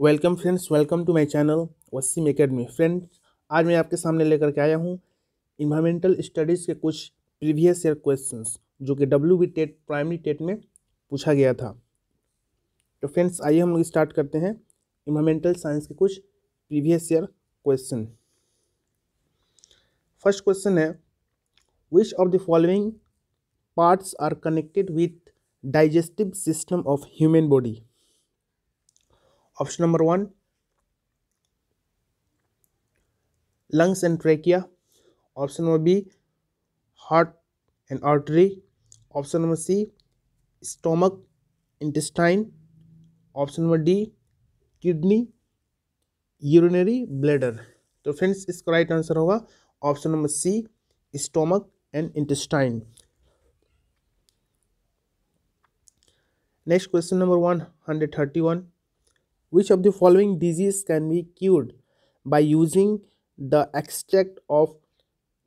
welcome friends welcome to my channel Wasim academy friends आज मैं आपके सामने लेकर के आया हूँ इन्वायरमेंटल स्टडीज़ के कुछ प्रीवियस ईयर क्वेश्चंस जो कि W B TET primary TET में पूछा गया था तो फ्रेंड्स आइए हम लोग स्टार्ट करते हैं इन्वायरमेंटल साइंस के कुछ previous year question first question है which of the following parts are connected with digestive system of human body option number one lungs and trachea option number B heart and artery option number C stomach intestine option number D kidney urinary bladder तो friends इसका right answer होगा option number C stomach and intestine next question number one hundred thirty one Which of the following disease can be cured by using the extract of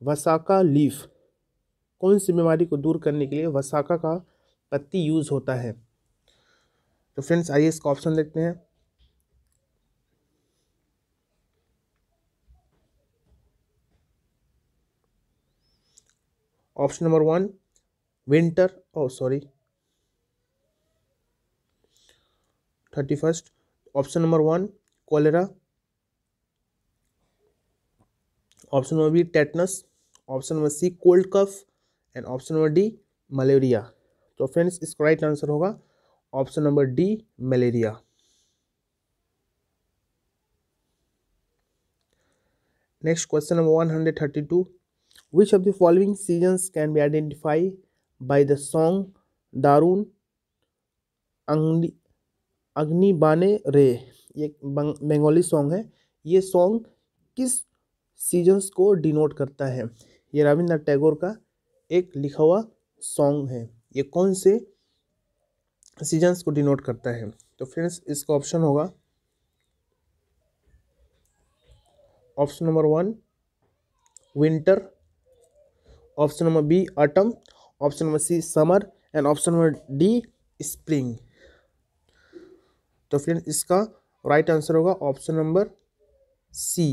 वसाका leaf कौन सी बीमारी को दूर करने के लिए वसाका का पत्ती यूज़ होता है तो फ्रेंड्स आइए इसका ऑप्शन देखते हैं option number one winter oh sorry thirty first option number one cholera option number B tetanus option number C cold cough and option number D malaria तो फ्रेंड्स इसका राइट आंसर होगा option number D malaria next question number one hundred thirty two which of the following seasons can be identify by the song दारून अंगली अग्नि बाने रे ये Bengali song है ये सॉन्ग किस सीजन्स को डिनोट करता है ये रविन्द्रनाथ टैगोर का एक लिखा हुआ सॉन्ग है ये कौन से सीजन्स को डिनोट करता है तो फ्रेंड्स इसका ऑप्शन होगा option number one winter option number B autumn option number C summer and option number D spring तो फ्रेंड इसका राइट आंसर होगा option number C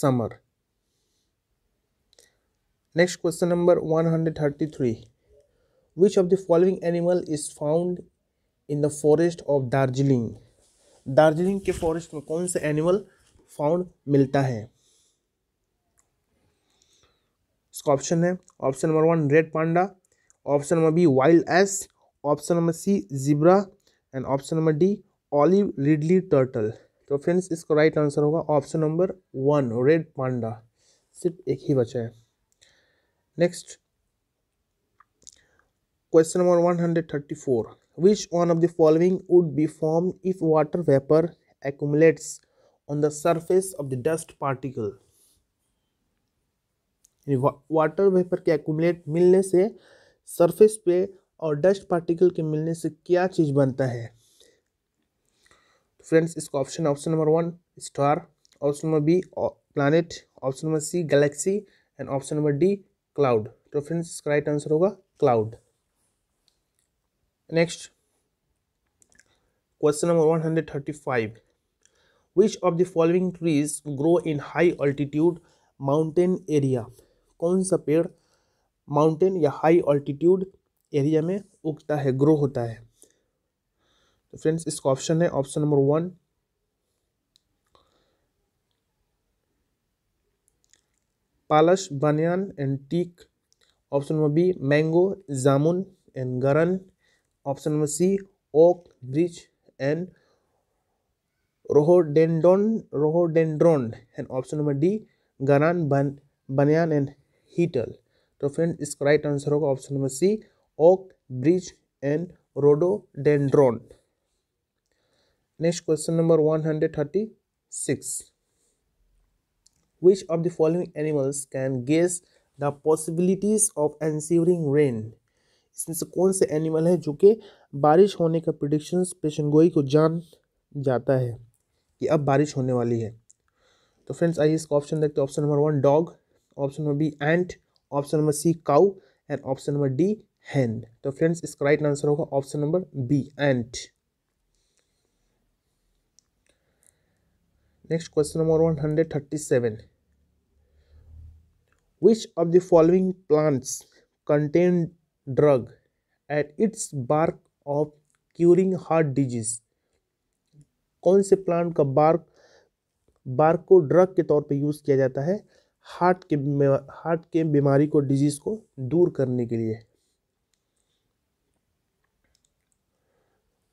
summer next question number 133 which of the following animal is found in the forest of Darjeeling Darjeeling के forest में कौन सा animal found मिलता है इसका ऑप्शन है option number one red panda option number B wild ass option number C zebra and option number D olive ridley turtle तो friends इसका राइट आंसर होगा option number one red panda सिर्फ एक ही बचा है next question number one hundred thirty four which one of the following would be form if water vapour accumulates on the surface of the dust particle water vapour के accumulate मिलने से surface पे और डस्ट पार्टिकल के मिलने से क्या चीज़ बनता है तो फ्रेंड्स इसका option option number one star option number B planet option number C galaxy and option number D cloud तो फ्रेंड्स इसका राइट आंसर होगा cloud next question number one hundred thirty five which of the following trees grow in high altitude mountain area कौन सा पेड़ mountain या high altitude area में उगता है ग्रो होता है तो फ्रेंड्स इसका ऑप्शन है option number one palash banyan and teak option number B mango jamun and गरन option number C oak birch and rhododendron rhododendron and option number D गरान बन बनियान एंड हीटल तो फ्रेंड इसका राइट आंसर होगा option number C oak birch and oak next question number one hundred thirty six which of the following animals can guess the possibilities of answering rain इसमें से कौन से animal है जो कि बारिश होने का प्रडिक्शन पेशन गोई को जान जाता है कि अब बारिश होने वाली है तो फ्रेंड्स आइए इसका ऑप्शन देखते हैं option number one dog option number B ant option number C cow and option number D hand तो फ्रेंड्स इसका राइट आंसर होगा option number B and next question number one hundred thirty seven which of the following plants contain drug at its bark of curing heart disease कौन से plant का bark bark को drug के तौर पे use किया जाता है हार्ट के हार्ट के बीमारी को डिजीज़ को दूर करने के लिए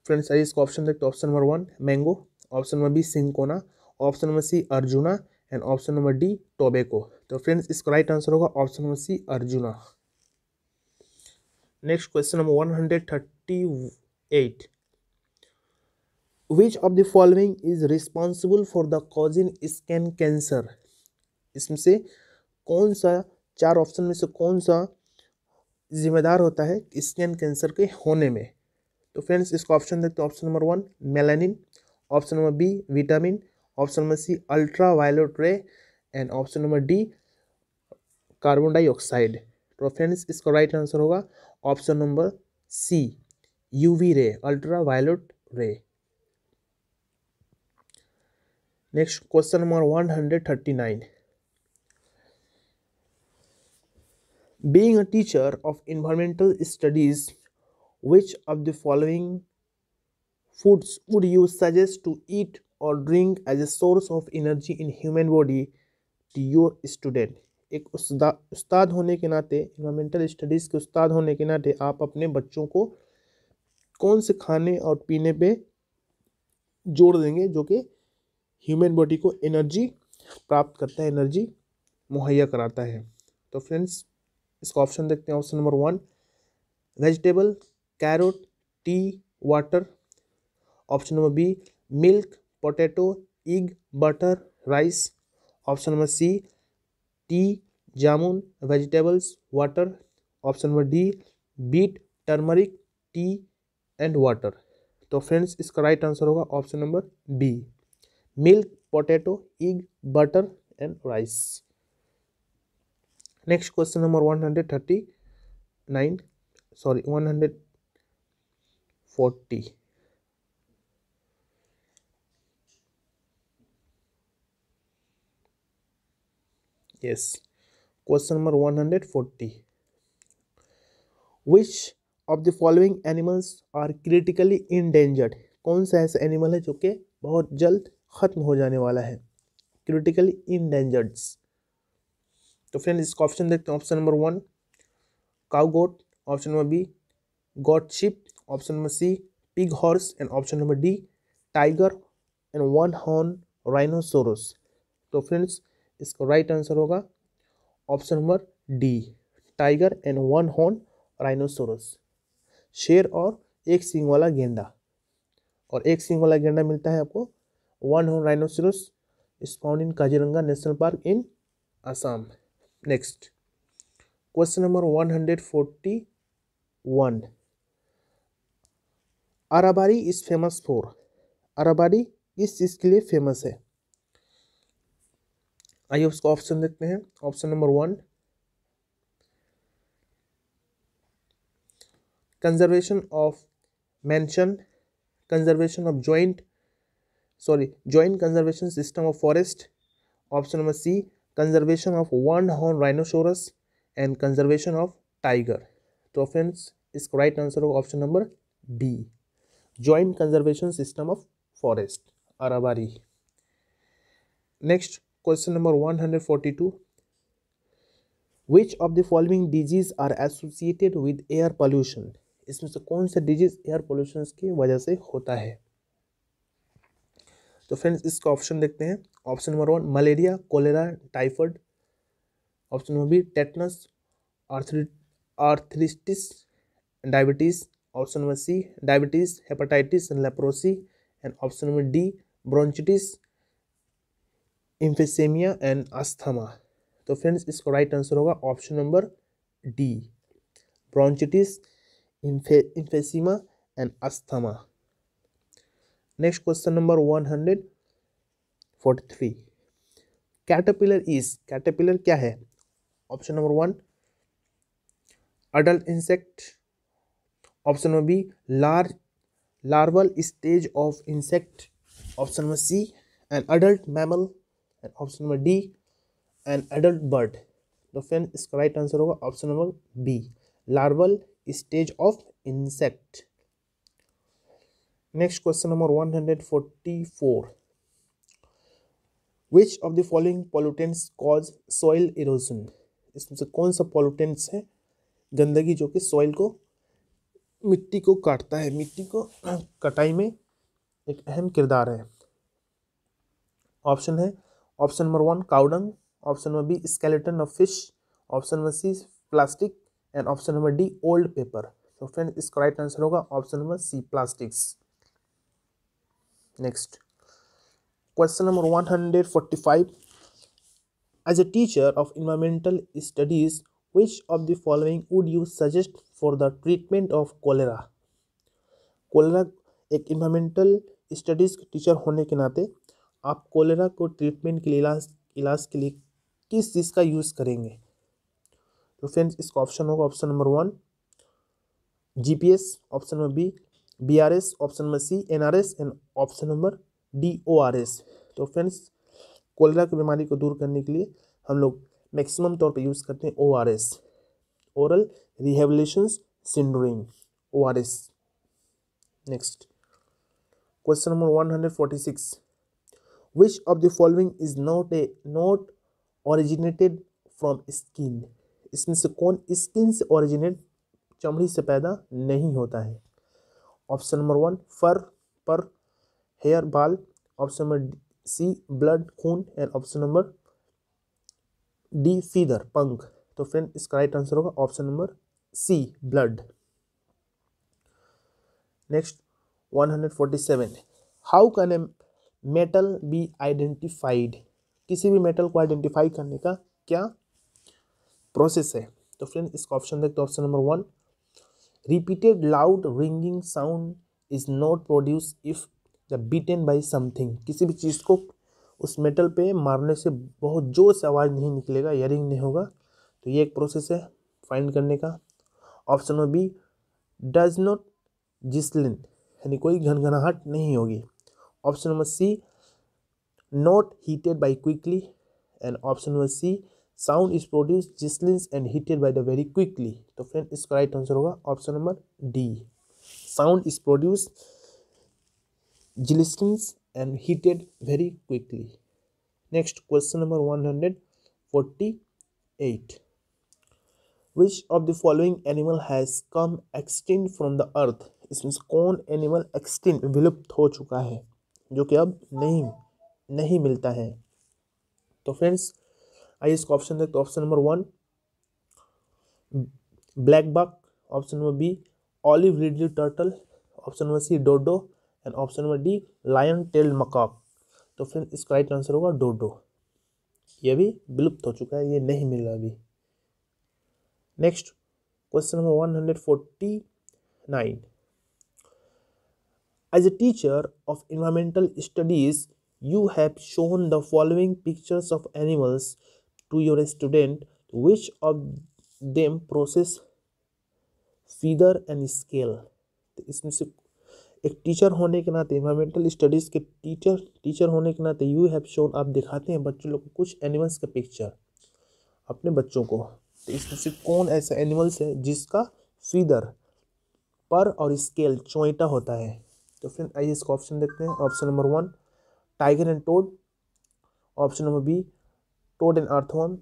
फ्रेंड्स आइए इसका ऑप्शन देखते option number one mango option number B cinchona option number C arjuna and option number D tobacco तो फ्रेंड्स इसका राइट आंसर होगा option number C arjuna next question number one hundred thirty eight which of the following is responsible for the in scan cancer इसमें से कौन सा चार option में से कौन सा जिम्मेदार होता है स्कैन कैंसर के होने में तो फ्रेंड्स इसका ऑप्शन देखते हैं option number one melanin option number B vitamin option number C ultra violet ray and option number D carbon dioxide तो फ्रेंड्स इसका राइट आंसर होगा option number C UV ray ultra violet ray next question number one hundred thirty nine being a teacher of environmental studies which of the following foods would you suggest to eat और drink as a source of energy in human body to your student एक उस्ताद होने के नाते environmental studies के उस्ताद होने के नाते आप अपने बच्चों को कौन से खाने और पीने पे जोड़ देंगे जो कि ह्यूमन बॉडी को एनर्जी प्राप्त करता है एनर्जी मुहैया कराता है तो फ्रेंड्स इसका ऑप्शन देखते हैं option number one vegetable carrot tea water option number B milk potato egg butter rice option number C tea jamun vegetables water option number D beet turmeric tea and water तो friends इसका right answer होगा option number B milk potato egg butter and rice next question number one hundred thirty nine sorry one hundred forty yes question number 140 which of the following animals are critically endangered कौन सा ऐसा animal है जो कि बहुत जल्द खत्म हो जाने वाला है क्रिटिकली इनडेंजर्ड तो फ्रेंड इसका ऑप्शन देखते हैं option number one cow goat option number B goat sheep option number C pig horse and option number D tiger and one horn rhinoceros तो फ्रेंड्स इसका राइट आंसर होगा option number D tiger and one horn rhinoceros शेर और एक सिंग वाला गेंडा और एक सिंग वाला गेंडा मिलता है आपको one horn rhinoceros is found in Kaziranga national park in Assam next question number one hundred forty one Arabari is famous for Arabari इस चीज़ के लिए फेमस है आइए उसका ऑप्शन देखते हैं option number one conservation of mansion conservation of joint sorry joint conservation system of forest option number C conservation of one horn rhinoceros and conservation of tiger तो फ्रेंड्स इसका राइट आंसर होगा option number D joint conservation system of forest Arabari next question number one which of the following disease are associated with air pollution इसमें से कौन सा disease air pollution की वजह से होता है तो फ्रेंड्स इसका ऑप्शन देखते हैं option number one malaria cholera typhoid option number B tetanus arthritis diabetes option number C diabetes hepatitis and leprosy and option number D bronchitis emphysema and asthma तो फ्रेंड्स इसका राइट आंसर होगा option number D bronchitis emphysema and asthma next question number one hundred forty three caterpillar is caterpillar क्या है option number one adult insect option number B large larval stage of insect option number C an adult mammal and option number D an adult bird तो friend इसका right answer होगा option number B larval stage of insect next question number one hundred forty four which of the following pollutants cause soil erosion इसमें से कौन सा pollutants है गंदगी जो कि सॉइल को मिट्टी को काटता है मिट्टी को कटाई में एक अहम किरदार है ऑप्शन है option number one cow dung option number B skeleton of fish option number C plastic and option number D old paper तो फ्रेंड इसका राइट आंसर होगा option number C plastics next question number one hundred forty five as a teacher of environmental studies which of the following would you suggest for the treatment of cholera cholera एक environmental studies teacher होने के नाते आप cholera को treatment के लिए इलाज इलाज के लिए किस चीज़ का यूज़ करेंगे तो फ्रेंड्स इसका ऑप्शन होगा option number one GPS option number B BRS option number C NRS and option number D O R S तो फ्रेंड्स कोलेरा की बीमारी को दूर करने के लिए हम लोग मैक्सिमम तौर पे यूज़ करते हैं O R S oral rehabilitation syndrome ors next question number 146 which of the following is not a not originated from skin इसमें से कौन स्किन से ओरिजिनेट चमड़ी से पैदा नहीं होता है ऑप्शन नंबर वन फर पर हेयर बाल ऑप्शन नंबर सी ब्लड खून and option number D feather पंख तो फ्रेंड इसका राइट आंसर होगा option number C blood next 147 how can a metal be identified किसी भी मेटल को आइडेंटिफाई करने का क्या प्रोसेस है तो फ्रेंड इसका ऑप्शन देखते हैं option number one repeated loud ringing sound is not produce if the beaten by something किसी भी चीज़ को उस मेटल पे मारने से बहुत ज़ोर से आवाज़ नहीं निकलेगा यरिंग नहीं होगा तो ये एक प्रोसेस है फाइंड करने का option number B does not जिसलिन यानी कोई घनघनाहट नहीं होगी option number C not heated by quickly and option number C sound is produce जिसलिंस and heated by the very quickly तो फ्रेंड इसका राइट आंसर होगा option number D sound is produce जिलिस्टिंस and heated very quickly next question number one hundred forty eight which of the following animal has come extinct from the earth इसमें कौन animal existing विलुप्त हो चुका है जो कि अब नहीं नहीं मिलता है तो फ्रेंड्स आइए इसका ऑप्शन देखते option number one black buck option number B olive ridley turtle option number C dodo and option number D lion tail macaque तो फ्रेंड्स इसका राइट आंसर होगा डोडो ये भी विलुप्त हो चुका है ये नहीं मिल रहा अभी next question number one hundred forty nine as a teacher of environmental studies you have shown the following pictures of animals to your student which of them process feather and scale तो इसमें से एक teacher होने के नाते environmental studies के teacher teacher होने के नाते यू हैव शोन आप दिखाते हैं बच्चों लोग कुछ एनिमल्स का पिक्चर अपने बच्चों को तो इसमें से कौन ऐसा एनिमल्स है जिसका फीदर पर और स्केल चोइटा होता है तो फ्रेंड आइए इसका ऑप्शन देखते हैं option number one tiger and toad option number B toad and earthworm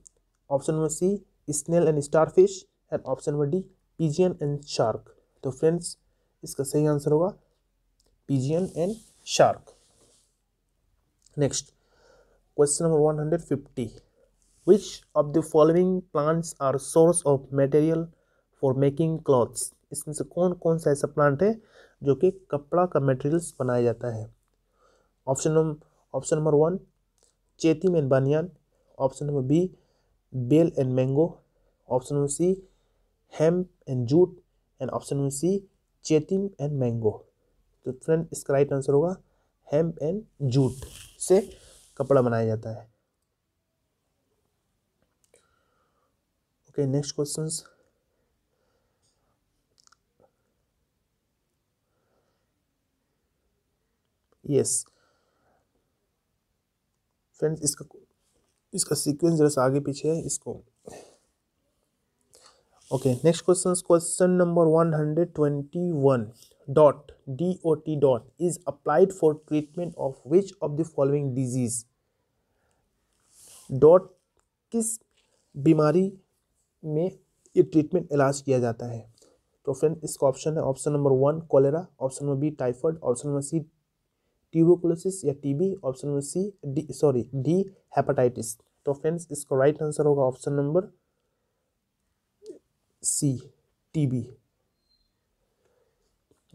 option number C snail and starfish and option number D pigeon and shark तो फ्रेंड्स इसका सही आंसर होगा pigeon and shark next question number one hundred fifty which of the following plants are source of material for making clothes इसमें से कौन कौन सा ऐसा प्लांट है जो कि कपड़ा का मटेरियल्स बनाया जाता है option number option number one चेतीम and banyan option number B बेल and mango option number C hemp and jute and option number C चेतीम एंड मैंगो तो फ्रेंड इसका राइट आंसर होगा हेम्प एंड जूट से कपड़ा बनाया जाता है okay next questions yes friends इसका इसका सीक्वेंस जरा आगे पीछे है इसको okay next question question number one hundred twenty one dot D O T dot is applied for treatment of which of the following disease dot किस बीमारी में ये ट्रीटमेंट इलाज किया जाता है तो फ्रेंड इसका ऑप्शन है option number one cholera option number B typhoid option number C tuberculosis या TB option number C D sorry D hepatitis तो फ्रेंड्स इसका राइट आंसर होगा option number C TB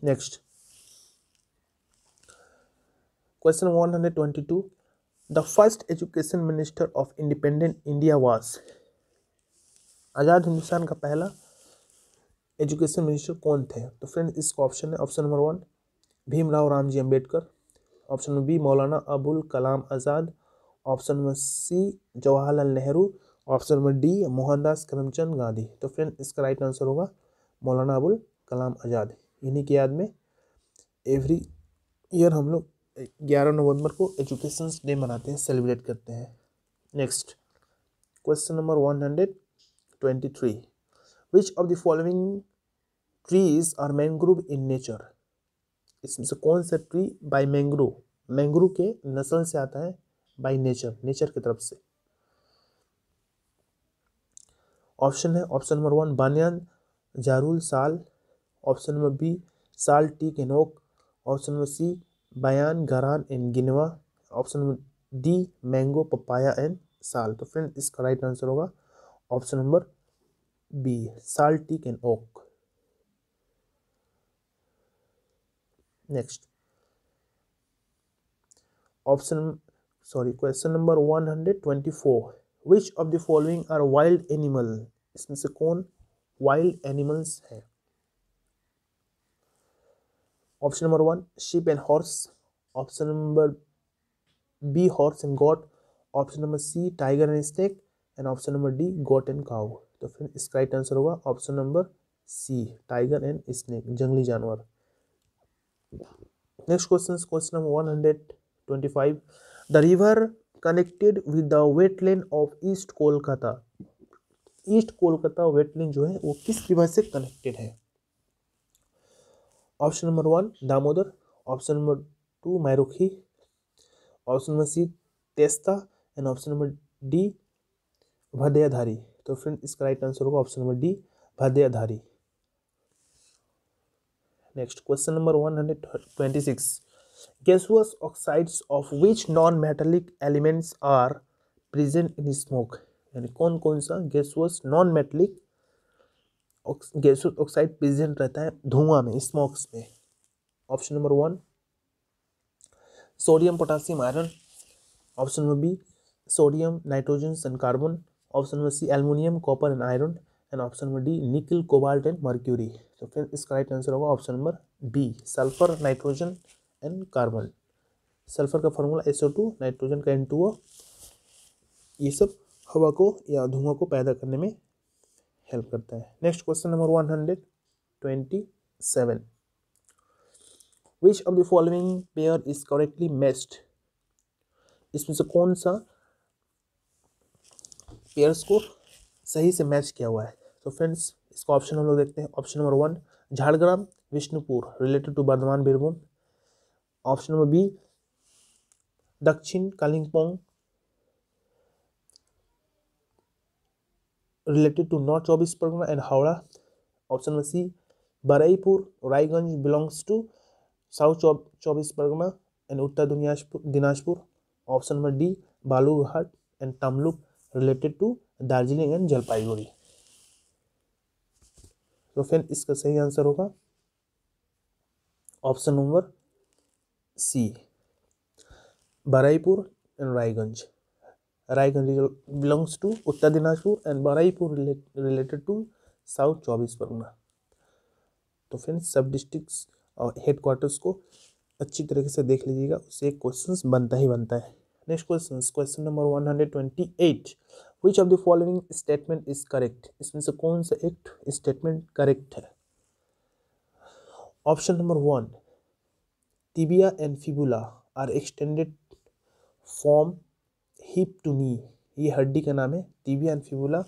next question one hundred twenty two the first education minister of independent India was आज़ाद हिंदुस्तान का पहला education minister कौन थे तो friend इसका ऑप्शन है option number one Bhimrao Ramji Ambedkar option number B Maulana Abul Kalam Azad option number C Jawaharlal Nehru option number D Mohandas Karamchand Gandhi तो friend इसका राइट आंसर होगा मौलाना अबुल कलाम आज़ाद इन्हीं की याद में एवरी ईयर हम लोग ग्यारह नवंबर को एजुकेशन डे मनाते हैं सेलिब्रेट करते हैं next question number one hundred 23 which of the following trees are mangrove in nature इसमें से कौन सा ट्री बाई मैंग्रोव मैंग्रोव के नस्ल से आता है बाई नेचर नेचर की तरफ से ऑप्शन है option number one banyan jarul sal option number B sal teak केनोक ऑप्शन नंबर सी बयान गरान एंड गिनवा option number D mango papaya and sal तो फ्रेंड इसका राइट आंसर होगा option number B sal teak and oak next option sorry question number one hundred twenty four which of the following are wild animal इसमें से कौन wild animals है option number one sheep and horse option number B horse and god option number C tiger and snake and option number D goat and cow तो फिर इसका right answer होगा option number C tiger and snake जंगली जानवर next question question number one hundred twenty five the river connected with the wetland of east Kolkata east Kolkata wetland जो है वो किस रिवर से कनेक्टेड है option number one Damodar option number two मैरुखी option number C Teesta and option number D Bidyadhari तो friend इसका right answer होगा option number D Bidyadhari next question number one hundred twenty six gaseous oxides of which non metallic elements are present in smoke यानी कौन कौन सा gaseous non metallic gaseous oxide present रहता है धुआं में स्मोक्स में option number one sodium potassium iron option number B sodium nitrogen and carbon option number C aluminium copper and iron and option number D nickel cobalt and mercury तो friend इसका right answer होगा option number B sulphur nitrogen and carbon sulphur का formula S nitrogen का N ये सब हवा को या धुआं को पैदा करने में हेल्प करता है next question number one hundred twenty seven which of the following pair is correctly matched इसमें से कौन सा पेयर्स को सही से मैच किया हुआ है तो फ्रेंड्स इसको ऑप्शन हम लोग देखते हैं option number one Jhargram Bishnupur related to Bardhaman Birbhum option number B Dakshin Kalimpong related to north Chaubis Pargana and Howrah option number C Baruipur Raiganj belongs to south Chaubis Pargana and Uttar Dinajpur option number D Balurghat and Tamluk related to Darjeeling and Jalpaiguri तो फिर इसका सही आंसर होगा option number C Baruipur and Raiganj Raiganj belongs to Uttar Dinajpur and Baruipur related to south Chaubis Pargana तो फिर सब districts और headquarters को अच्छी तरीके से देख लीजिएगा उससे क्वेश्चंस बनता ही बनता है next question question number 128 which of the following statement is correct इसमें से कौन सा एक स्टेटमेंट करेक्ट है option number one tibia and fibula are extended form hip to knee ये हड्डी का नाम है tibia and fibula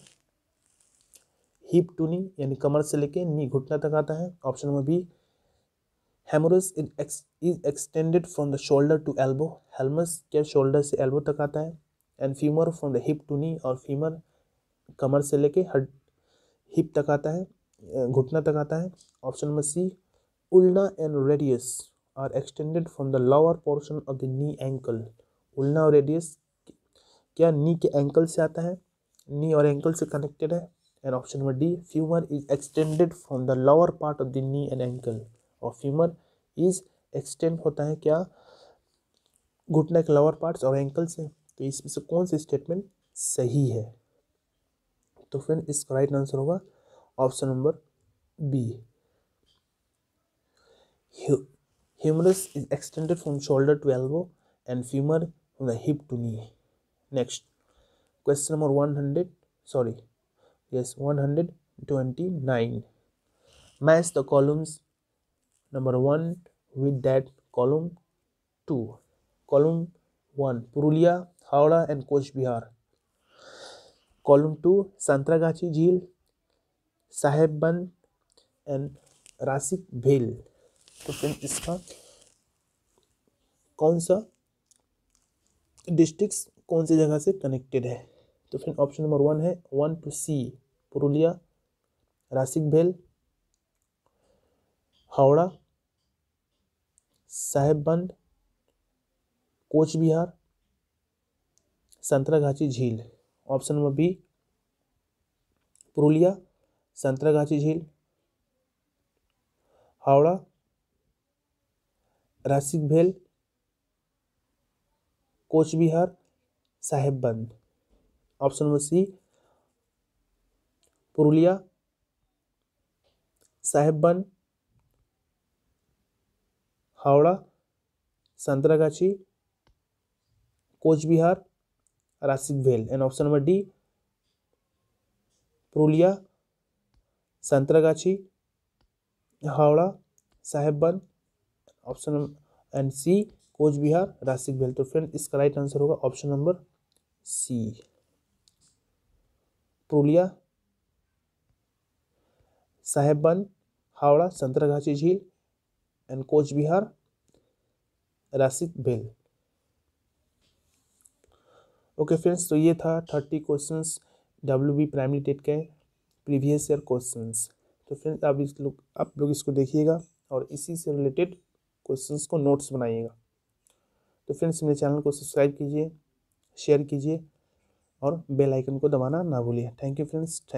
hip to knee यानी कमर से लेके नी घुटना तक आता है option number B humerus is extended from the shoulder to elbow हेलमस क्या शोल्डर से एल्बो तक आता है and femur from the hip to knee और फीमर कमर से लेके हड हिप तक आता है घुटना तक आता है option number C ulna and radius are extended from the lower portion of the knee ankle ulna और रेडियस क्या नी के एंकल से आता है नी और एंकल से कनेक्टेड है and option number D femur is extended from the lower part of the knee and ankle और फीमर इज एक्सटेंड होता है क्या घुटने के लोअर पार्ट्स और एंकल से तो इसमें से कौन सी स्टेटमेंट सही है तो फ्रेंड इसका राइट आंसर होगा option number B humerus is extended from shoulder to elbow and femur from the hip to knee next question number one hundred sorry twenty nine match the columns number 1 with that column 2 column 1 purulia howrah and koch bihar column 2 santragachi jhil Sahebbandh and Rasik Beel तो friend इसका कौन सा districts कौन सी जगह से connected है तो friend option number one है one two C Purulia Rasik Beel Howrah Sahebbandh Cooch Behar Santragachi Jheel option number B Purulia Santragachi Jheel Howrah Rasik Beel Cooch Behar Sahebbandh option number C Purulia Sahebbandh Howrah Santragachi Coochbehar Rasik Beel and option number D Purulia Santragachi Howrah Sahebganj option and C Coochbehar Rasik Beel तो फ्रेंड इसका राइट आंसर होगा option number C Purulia Sahebganj Howrah Santragachi झील and Cooch Behar Rasik Beel okay friends तो ये था thirty questions W B primary TET के previous year questions तो friends आप इस लोग आप लोग इसको देखिएगा और इसी से रिलेटेड क्वेश्चंस को नोट्स बनाइएगा तो फ्रेंड्स मेरे चैनल को सब्सक्राइब कीजिए शेयर कीजिए और बेल आइकन को दबाना ना भूलिए थैंक यू फ्रेंड्स थैंक